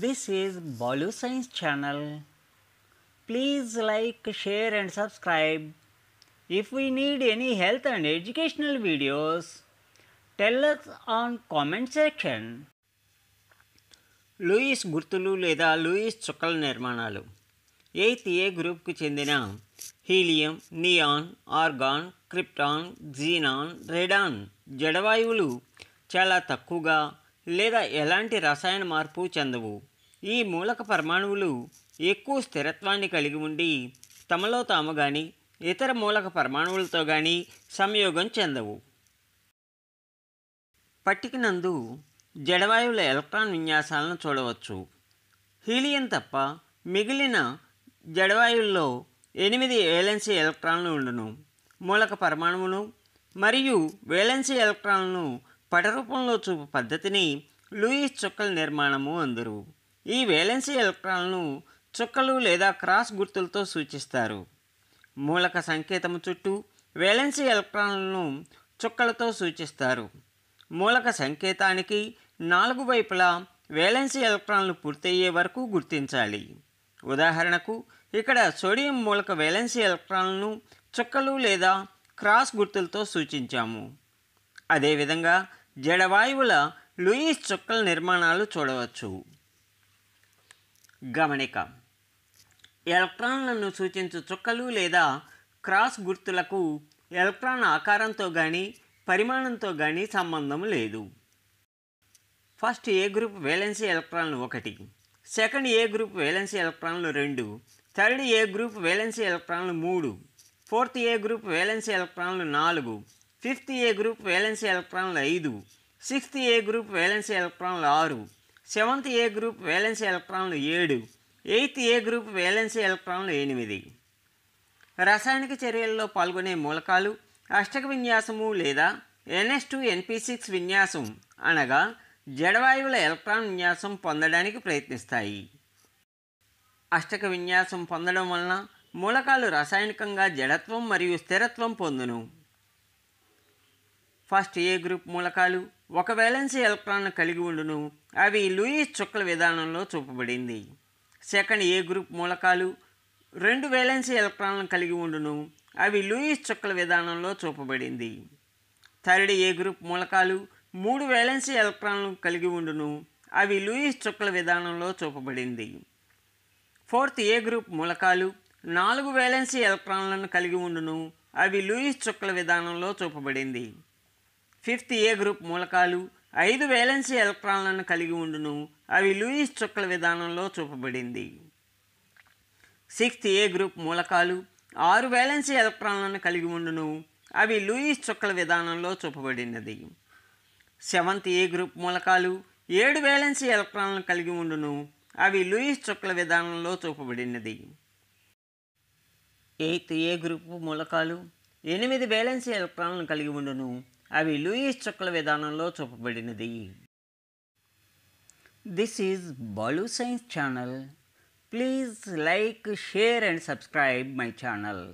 This is Bollywood Science channel. Please like, share and subscribe. If we need any health and educational videos, tell us on comment section. Lewis గుర్తులు లేదా Lewis చుక్కల నిర్మాణాలు eighth A గ్రూప్కు చెందిన helium neon argon krypton xenon radon జడవాయువులు చాలా తక్కువగా లేదా ఎలాంటి రసాయన మార్పు చెందవు ఈ మూలక పరమాణువులు ఎక్కువ స్థిరత్వాన్ని కలిగి ఉండి తమలో తాము కానీ ఇతర మూలక పరమాణువులతో కానీ సంయోగం చెందవు పట్టికనందు జడవాయువుల ఎలక్ట్రాన్ విన్యాసాలను చూడవచ్చు హీలియం తప్ప మిగిలిన జడవాయువుల్లో ఎనిమిది వేలెన్సీ ఎలక్ట్రాన్లు ఉండును మూలక పరమాణువును మరియు వేలెన్సీ ఎలక్ట్రాన్లను పటరూపంలో రూపంలో చూపు పద్ధతిని లూయిస్ చుక్కల నిర్మాణము అందరు ఈ వేలెన్సీ ఎలక్ట్రాన్లను చుక్కలు లేదా క్రాస్ గుర్తులతో సూచిస్తారు మూలక సంకేతము చుట్టూ వేలెన్సీ ఎలక్ట్రాన్లను చుక్కలతో సూచిస్తారు మూలక సంకేతానికి నాలుగు వైపులా వేలెన్సీ ఎలక్ట్రాన్లు పూర్తయ్యే వరకు గుర్తించాలి ఉదాహరణకు ఇక్కడ సోడియం మూలక వేలెన్సీ ఎలక్ట్రాన్లను చుక్కలు లేదా క్రాస్ గుర్తులతో సూచించాము అదేవిధంగా జడవాయువుల లూయిస్ చుక్కల నిర్మాణాలు చూడవచ్చు గమనిక ఎలక్ట్రాన్లను సూచించు చుక్కలు లేదా క్రాస్ గుర్తులకు ఎలక్ట్రాన్ ఆకారంతో కానీ పరిమాణంతో కానీ సంబంధం లేదు ఫస్ట్ ఏ గ్రూప్ వేలెన్సీ ఎలక్ట్రాన్లు ఒకటి సెకండ్ ఏ గ్రూప్ వేలెన్సీ ఎలక్ట్రాన్లు రెండు థర్డ్ ఏ గ్రూప్ వేలెన్సీ ఎలక్ట్రాన్లు మూడు ఫోర్త్ ఏ గ్రూప్ వేలెన్సీ ఎలక్ట్రాన్లు నాలుగు ఫిఫ్త్ ఏ గ్రూప్ వేలెన్సీ ఎలక్ట్రాన్లు ఐదు సిక్స్త్ ఏ గ్రూప్ వేలెన్సీ ఎలక్ట్రాన్లు ఆరు సెవెంత్ ఏ గ్రూప్ వేలెన్సీ ఎలక్ట్రాన్లు ఏడు ఎయిత్ ఏ గ్రూప్ వేలెన్స్ ఎలక్ట్రాన్లు ఎనిమిది రసాయనిక చర్యల్లో పాల్గొనే మూలకాలు అష్టక విన్యాసము లేదా ఎన్ఎస్ టూ ఎన్పి సిక్స్ విన్యాసం అనగా జడవాయువుల ఎలక్ట్రాన్ విన్యాసం పొందడానికి ప్రయత్నిస్తాయి అష్టక విన్యాసం పొందడం వలన మూలకాలు రసాయనికంగా జడత్వం మరియు స్థిరత్వం పొందును ఫస్ట్ ఏ గ్రూప్ మూలకాలు ఒక వ్యాలెన్సీ ఎలక్ట్రాన్ను కలిగి ఉండును అవి లూయిస్ చుక్కల విధానంలో చూపబడింది సెకండ్ ఏ గ్రూప్ మూలకాలు రెండు వ్యాలెన్సీ ఎలక్ట్రాన్లను కలిగి ఉండును అవి లూయిస్ చుక్కల విధానంలో చూపబడింది థర్డ్ ఏ గ్రూప్ మూలకాలు మూడు వేలెన్సీ ఎలక్ట్రాన్లు కలిగి ఉండును అవి లూయిస్ చుక్కల విధానంలో చూపబడింది ఫోర్త్ ఏ గ్రూప్ మూలకాలు నాలుగు వ్యాలెన్సీ ఎలక్ట్రాన్లను కలిగి ఉండును అవి లూయిస్ చుక్కల విధానంలో చూపబడింది ఫిఫ్త్ ఏ గ్రూప్ మూలకాలు ఐదు వేలెన్సీ ఎలక్ట్రాన్లను కలిగి ఉండును అవి లూయిస్ చుక్కల విధానంలో చూపబడింది సిక్స్త్ ఏ గ్రూప్ మూలకాలు ఆరు వేలెన్సీ ఎలక్ట్రాన్లను కలిగి ఉండును అవి లూయిస్ చుక్కల విధానంలో చూపబడినది సెవెంత్ ఏ గ్రూప్ మూలకాలు ఏడు వేలెన్సీ ఎలక్ట్రాన్లను కలిగి ఉండును అవి లూయిస్ చుక్కల విధానంలో చూపబడినది ఎయిత్ ఏ గ్రూప్ మూలకాలు ఎనిమిది వేలెన్సీ ఎలక్ట్రాన్లను కలిగి ఉండును అవి లూయిస్ చుక్కల విధానంలో చూపబడినది this is Balu science channel please like share and subscribe my channel